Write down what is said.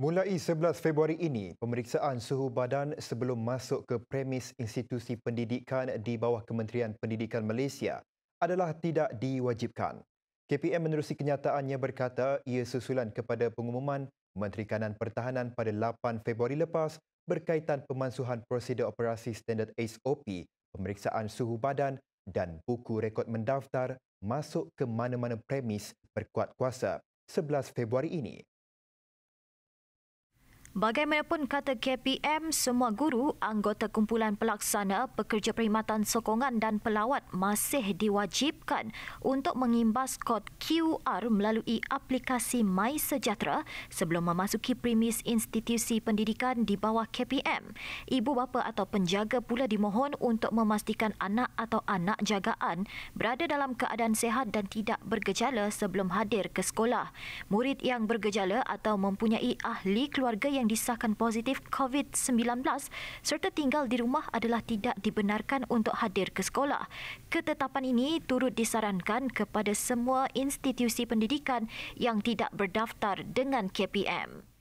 Mulai 11 Februari ini, pemeriksaan suhu badan sebelum masuk ke premis institusi pendidikan di bawah Kementerian Pendidikan Malaysia adalah tidak diwajibkan. KPM menerusi kenyataannya berkata ia susulan kepada pengumuman Menteri Kanan Pertahanan pada 8 Februari lepas berkaitan pemansuhan prosedur operasi standard SOP, pemeriksaan suhu badan dan buku rekod mendaftar masuk ke mana-mana premis berkuat kuasa 11 Februari ini. Bagaimanapun kata KPM, semua guru anggota kumpulan pelaksana pekerja perkhidmatan sokongan dan pelawat masih diwajibkan untuk mengimbas kod QR melalui aplikasi MySejahtera sebelum memasuki premis institusi pendidikan di bawah KPM. Ibu bapa atau penjaga pula dimohon untuk memastikan anak atau anak jagaan berada dalam keadaan sehat dan tidak bergejala sebelum hadir ke sekolah. Murid yang bergejala atau mempunyai ahli keluarga yang yang disahkan positif COVID-19 serta tinggal di rumah adalah tidak dibenarkan untuk hadir ke sekolah. Ketetapan ini turut disarankan kepada semua institusi pendidikan yang tidak berdaftar dengan KPM.